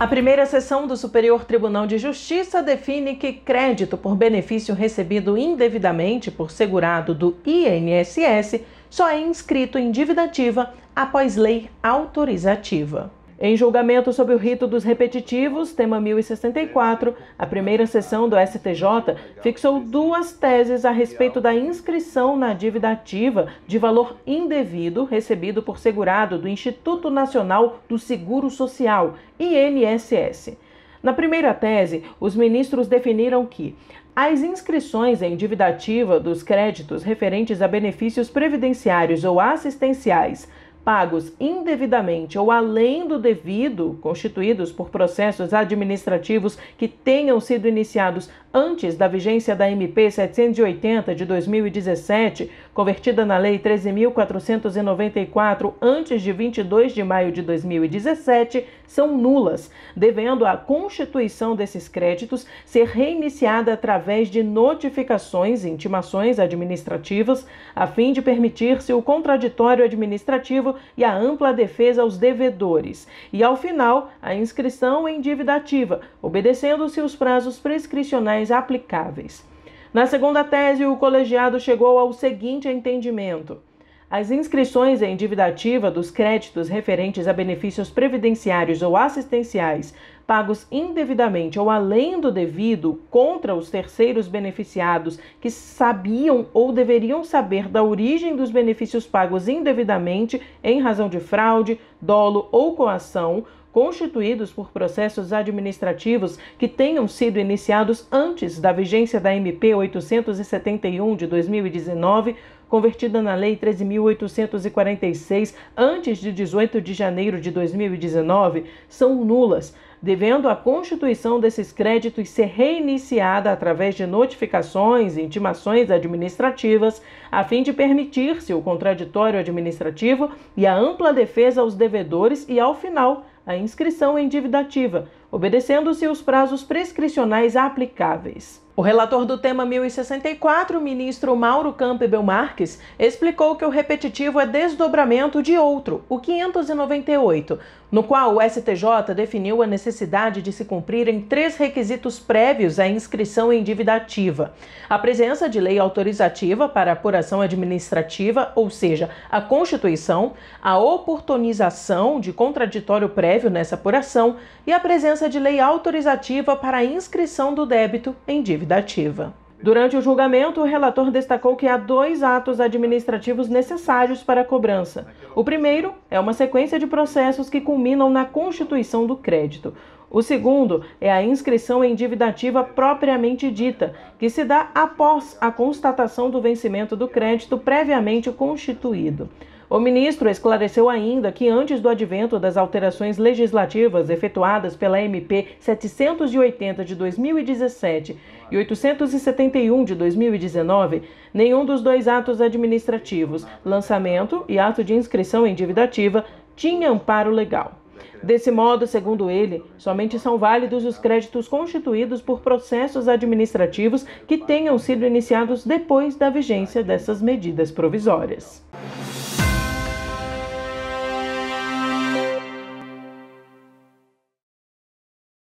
A primeira sessão do Superior Tribunal de Justiça define que crédito por benefício recebido indevidamente por segurado do INSS só é inscrito em dívida ativa após lei autorizativa. Em julgamento sobre o rito dos repetitivos, tema 1064, a primeira sessão do STJ fixou duas teses a respeito da inscrição na dívida ativa de valor indevido recebido por segurado do Instituto Nacional do Seguro Social, INSS. Na primeira tese, os ministros definiram que as inscrições em dívida ativa dos créditos referentes a benefícios previdenciários ou assistenciais pagos indevidamente ou além do devido, constituídos por processos administrativos que tenham sido iniciados antes da vigência da MP 780 de 2017, convertida na Lei 13.494, antes de 22 de maio de 2017, são nulas, devendo a constituição desses créditos ser reiniciada através de notificações e intimações administrativas, a fim de permitir-se o contraditório administrativo e a ampla defesa aos devedores, e ao final, a inscrição em dívida ativa, obedecendo-se os prazos prescricionais aplicáveis. Na segunda tese, o colegiado chegou ao seguinte entendimento. As inscrições em dívida ativa dos créditos referentes a benefícios previdenciários ou assistenciais pagos indevidamente ou além do devido contra os terceiros beneficiados que sabiam ou deveriam saber da origem dos benefícios pagos indevidamente em razão de fraude, dolo ou coação constituídos por processos administrativos que tenham sido iniciados antes da vigência da MP 871 de 2019, convertida na Lei 13.846, antes de 18 de janeiro de 2019, são nulas, devendo a constituição desses créditos ser reiniciada através de notificações e intimações administrativas, a fim de permitir-se o contraditório administrativo e a ampla defesa aos devedores e, ao final, a inscrição em dívida ativa, obedecendo-se os prazos prescricionais aplicáveis. O relator do tema 1064, ministro Mauro Campbell Marques, explicou que o repetitivo é desdobramento de outro, o 598, no qual o STJ definiu a necessidade de se cumprirem três requisitos prévios à inscrição em dívida ativa: a presença de lei autorizativa para apuração administrativa, ou seja, a constituição, a oportunização de contraditório prévio nessa apuração e a presença mudança de lei autorizativa para a inscrição do débito em dívida ativa. Durante o julgamento, o relator destacou que há dois atos administrativos necessários para a cobrança. O primeiro é uma sequência de processos que culminam na constituição do crédito. O segundo é a inscrição em dívida ativa propriamente dita, que se dá após a constatação do vencimento do crédito previamente constituído. O ministro esclareceu ainda que antes do advento das alterações legislativas efetuadas pela MP 780 de 2017 e 871 de 2019, nenhum dos dois atos administrativos, lançamento e ato de inscrição em dívida ativa, tinha amparo legal. Desse modo, segundo ele, somente são válidos os créditos constituídos por processos administrativos que tenham sido iniciados depois da vigência dessas medidas provisórias.